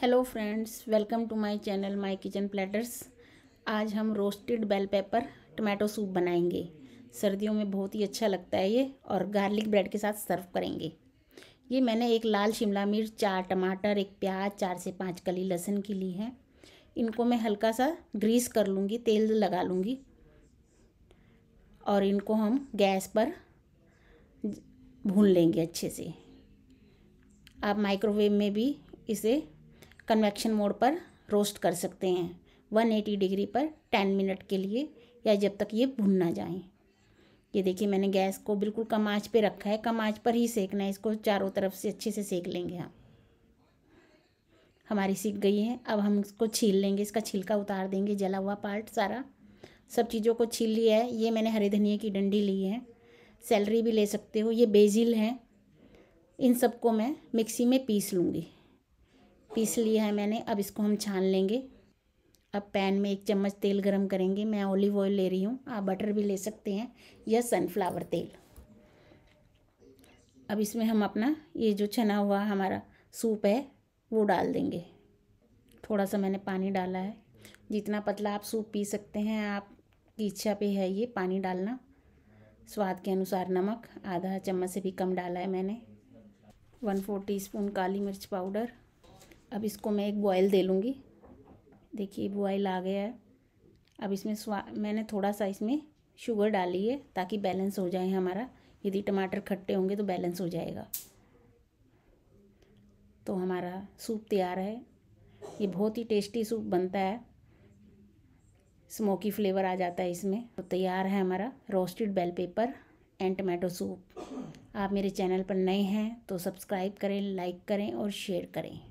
hello friends welcome to my channel my kitchen platters आज हम roasted bell pepper tomato soup बनाएंगे सर्दियों में बहुत ही अच्छा लगता है ये और गार्लिक ब्रेड के साथ सर्व करेंगे ये मैंने एक लाल शिमला मिर्च चार टमाटर एक प्याज चार से पाँच कली लहसुन की ली है इनको मैं हल्का सा ग्रीस कर लूँगी तेल लगा लूँगी और इनको हम गैस पर भून लेंगे अच्छे से आप माइक्रोवेव में भी इसे कन्वेक्शन मोड पर रोस्ट कर सकते हैं 180 डिग्री पर 10 मिनट के लिए या जब तक ये भुन ना जाए ये देखिए मैंने गैस को बिल्कुल कम आँच पर रखा है कम आँच पर ही सेकना है इसको चारों तरफ से अच्छे से सेक लेंगे हम हमारी सीख गई है अब हम इसको छील लेंगे इसका छिलका उतार देंगे जला हुआ पार्ट सारा सब चीज़ों को छील लिया है ये मैंने हरे धनिया की डंडी ली है सैलरी भी ले सकते हो ये बेजिल है इन सबको मैं मिक्सी में पीस लूँगी पीस लिया है मैंने अब इसको हम छान लेंगे अब पैन में एक चम्मच तेल गरम करेंगे मैं ऑलिव ऑयल ले रही हूँ आप बटर भी ले सकते हैं या सनफ्लावर तेल अब इसमें हम अपना ये जो छना हुआ हमारा सूप है वो डाल देंगे थोड़ा सा मैंने पानी डाला है जितना पतला आप सूप पी सकते हैं आपकी इच्छा पे है ये पानी डालना स्वाद के अनुसार नमक आधा चम्मच से भी कम डाला है मैंने वन फोर स्पून काली मिर्च पाउडर अब इसको मैं एक बॉयल दे लूँगी देखिए बॉयल आ गया है अब इसमें स्वा मैंने थोड़ा सा इसमें शुगर डाली है ताकि बैलेंस हो जाए हमारा यदि टमाटर खट्टे होंगे तो बैलेंस हो जाएगा तो हमारा सूप तैयार है ये बहुत ही टेस्टी सूप बनता है स्मोकी फ्लेवर आ जाता है इसमें तो तैयार है हमारा roasted bell pepper and tomato soup आप मेरे चैनल पर नए हैं तो सब्सक्राइब करें लाइक करें और शेयर करें